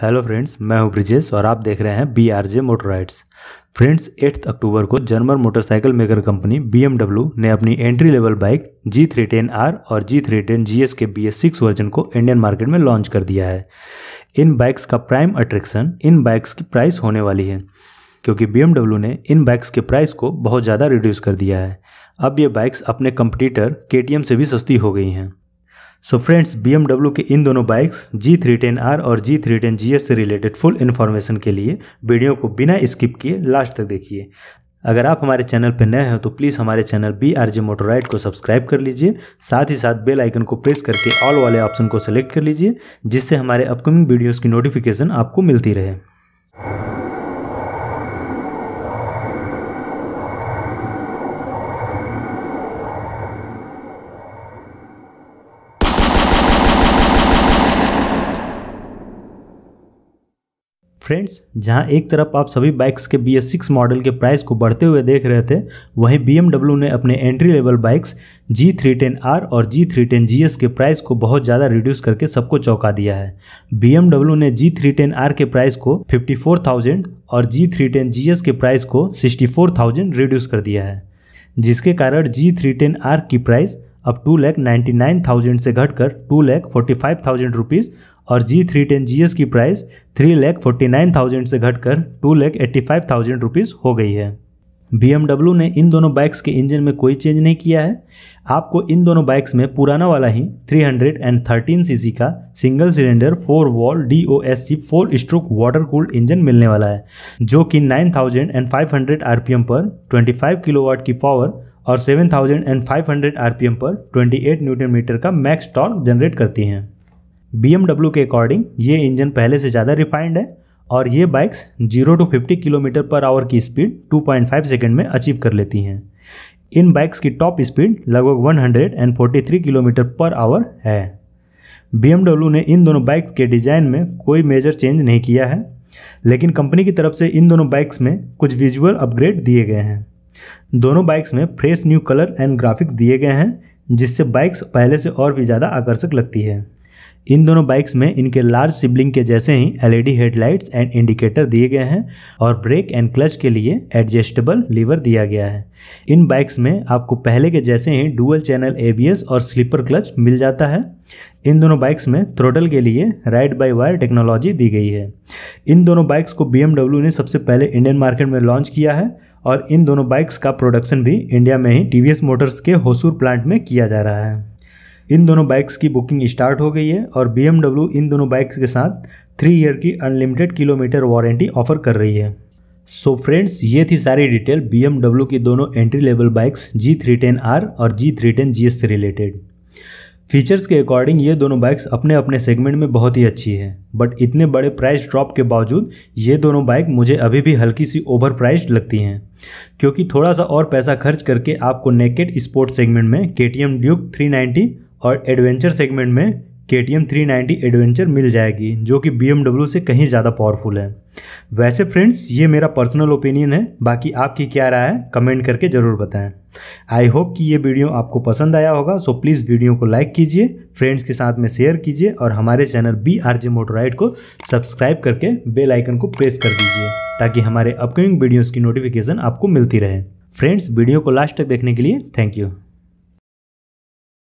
hello friends मैं हूं ब्रिजेश और आप देख रहे हैं B R J motor rides friends eighth October को German motorcycle maker company B ने अपनी entry level bike G three ten R और G three ten G S के बी एस सिक्स वर्जन को इंडियन मार्केट में launch कर दिया है इन बाइक्स का प्राइम अट्रैक्शन इन बाइक्स की प्राइस होने वाली है क्योंकि बी ने इन बाइक्स के प्राइस को बहुत ज़्यादा रिड्यूस कर दिया है अब ये बाइक्स अपने कंपटीटर के से भी सस्ती हो गई हैं सो फ्रेंड्स बी के इन दोनों bikes G three ten R और G three ten G S से रिलेटेड फुल इन्फॉर्मेशन के लिए वीडियो को बिना स्किप किए लास्ट तक देखिए अगर आप हमारे चैनल पर नए हैं तो प्लीज़ हमारे channel B R J Motoride को सब्सक्राइब कर लीजिए साथ ही साथ बेल आइकन को प्रेस करके ऑल वाले ऑप्शन को सेलेक्ट कर लीजिए जिससे हमारे अपकमिंग वीडियोज़ की नोटिफिकेशन आपको मिलती रहे फ्रेंड्स जहां एक तरफ आप सभी बाइक्स के बी सिक्स मॉडल के प्राइस को बढ़ते हुए देख रहे थे वहीं बी ने अपने entry level bikes G three ten R और G three ten G S के प्राइस को बहुत ज़्यादा रिड्यूस करके सबको चौंका दिया है बी ने जी थ्री टेन आर के प्राइस को फिफ्टी फोर थाउजेंड और G three ten G S के प्राइस को सिक्सटी फोर थाउजेंड रिड्यूस कर दिया है जिसके कारण जी थ्री टेन आर की प्राइस अब two lakh ninety nine thousand से घटकर two lakh forty five thousand rupees और G three ten G S की price three lakh forty nine thousand से घटकर two lakh eighty five thousand rupees हो गई है बी ने इन दोनों बाइक्स के इंजन में कोई चेंज नहीं किया है आपको इन दोनों बाइक्स में पुराना वाला ही three hundred and thirteen C C का single cylinder four valve D O S C four stroke water cooled engine मिलने वाला है जो कि nine thousand and five hundred R P M पर ट्वेंटी फ़ाइव किलो वाट की power और seven thousand and five hundred R P M पर twenty eight newton metre का मैक्स टॉर्क जनरेट करती हैं बी के अकॉर्डिंग ये इंजन पहले से ज़्यादा रिफाइंड है और ये bikes 0 to 50 kilometre per hour की स्पीड 2.5 सेकंड में अचीव कर लेती हैं इन बाइक्स की टॉप स्पीड लगभग 143 किलोमीटर पर आवर है बी ने इन दोनों बाइक्स के डिज़ाइन में कोई मेजर चेंज नहीं किया है लेकिन कंपनी की तरफ से इन दोनों बाइक्स में कुछ विजुअल अपग्रेड दिए गए हैं दोनों बाइक्स में fresh new colour and graphics दिए गए हैं जिससे बाइक्स पहले से और भी ज़्यादा आकर्षक लगती है इन दोनों बाइक्स में इनके लार्ज सिबलिंग के जैसे ही एलईडी हेडलाइट्स एंड इंडिकेटर दिए गए हैं और ब्रेक एंड क्लच के लिए एडजस्टेबल लीवर दिया गया है इन बाइक्स में आपको पहले के जैसे ही डुअल चैनल एबीएस और स्लीपर क्लच मिल जाता है इन दोनों बाइक्स में थ्रोटल के लिए राइड बाय वायर टेक्नोलॉजी दी गई है इन दोनों बाइक्स को बी ने सबसे पहले इंडियन मार्केट में लॉन्च किया है और इन दोनों बाइक्स का प्रोडक्शन भी इंडिया में ही टी मोटर्स के होसूर प्लांट में किया जा रहा है इन दोनों बाइक्स की बुकिंग स्टार्ट हो गई है और बी इन दोनों बाइक्स के साथ थ्री ईयर की अनलिमिटेड किलोमीटर वारंटी ऑफर कर रही है सो so फ्रेंड्स ये थी सारी डिटेल बी की दोनों entry level bikes G three ten R और G three ten G S से रिलेटेड फीचर्स के अकॉर्डिंग ये दोनों बाइक्स अपने अपने सेगमेंट में बहुत ही अच्छी हैं बट इतने बड़े प्राइस ड्रॉप के बावजूद ये दोनों बाइक मुझे अभी भी हल्की सी ओवर प्राइस्ड लगती हैं क्योंकि थोड़ा सा और पैसा खर्च करके आपको नेकेड स्पोर्ट्स सेगमेंट में K T M Duke three ninety और एडवेंचर सेगमेंट में K T M three ninety adventure मिल जाएगी जो कि बी एमडब्ल्यू से कहीं ज़्यादा पावरफुल है वैसे फ्रेंड्स ये मेरा पर्सनल ओपिनियन है बाकी आपकी क्या राय है कमेंट करके ज़रूर बताएं आई होप कि ये वीडियो आपको पसंद आया होगा सो प्लीज़ वीडियो को लाइक कीजिए फ्रेंड्स के साथ में शेयर कीजिए और हमारे channel B R J Motoride को सब्सक्राइब करके बेल आइकन को प्रेस कर दीजिए ताकि हमारे अपकमिंग वीडियोज़ की नोटिफिकेशन आपको मिलती रहे फ्रेंड्स वीडियो को लास्ट तक देखने के लिए थैंक यू